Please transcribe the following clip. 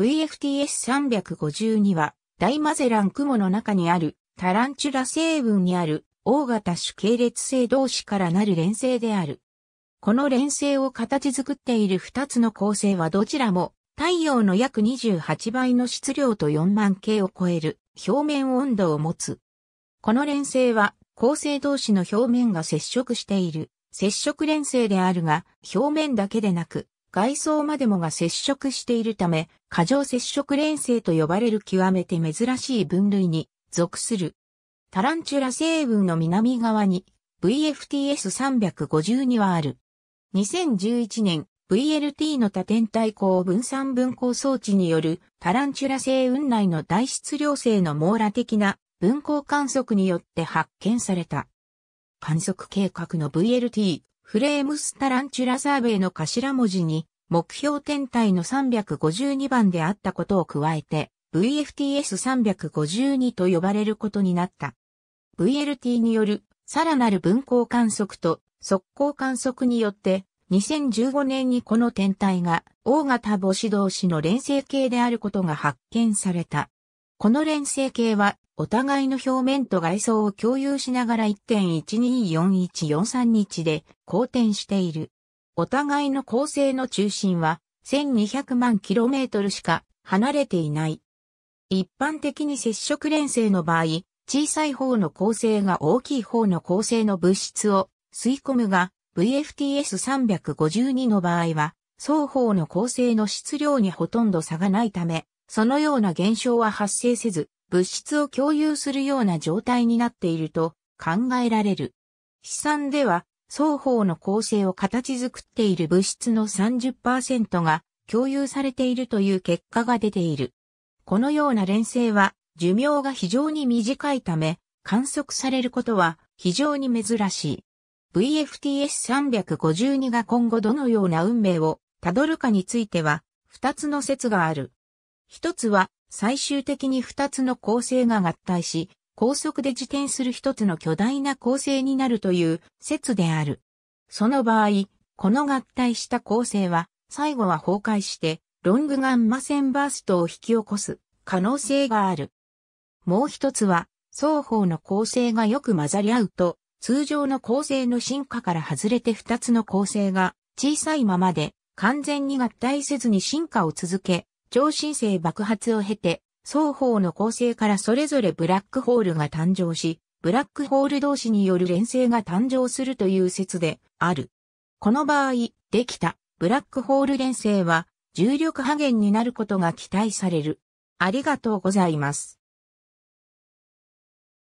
VFTS352 は、大マゼラン雲の中にあるタランチュラ成分にある大型種系列性同士からなる連星である。この連星を形作っている2つの構成はどちらも太陽の約28倍の質量と4万系を超える表面温度を持つ。この連星は構成同士の表面が接触している接触連星であるが表面だけでなく外装までもが接触しているため、過剰接触連星と呼ばれる極めて珍しい分類に属する。タランチュラ星雲の南側に VFTS352 はある。2011年 VLT の多天体光分散分光装置によるタランチュラ星雲内の大質量性の網羅的な分光観測によって発見された。観測計画の VLT フレームスタランチュラサーベイの頭文字に、目標天体の352番であったことを加えて、VFTS352 と呼ばれることになった。VLT による、さらなる分光観測と、速光観測によって、2015年にこの天体が、大型母子同士の連星系であることが発見された。この連星系は、お互いの表面と外装を共有しながら1.124143日で公転している。お互いの構成の中心は1200万 km しか離れていない。一般的に接触連成の場合、小さい方の構成が大きい方の構成の物質を吸い込むが、VFTS352 の場合は、双方の構成の質量にほとんど差がないため、そのような現象は発生せず、物質を共有するような状態になっていると考えられる。試算では、双方の構成を形作っている物質の30%が共有されているという結果が出ている。このような連星は寿命が非常に短いため観測されることは非常に珍しい。VFTS352 が今後どのような運命をたどるかについては2つの説がある。一つは最終的に二つの構成が合体し、高速で自転する一つの巨大な構成になるという説である。その場合、この合体した構成は、最後は崩壊して、ロングガンマ線バーストを引き起こす可能性がある。もう一つは、双方の構成がよく混ざり合うと、通常の構成の進化から外れて二つの構成が小さいままで完全に合体せずに進化を続け、超新星爆発を経て、双方の構成からそれぞれブラックホールが誕生し、ブラックホール同士による連星が誕生するという説である。この場合、できたブラックホール連星は重力波源になることが期待される。ありがとうございます。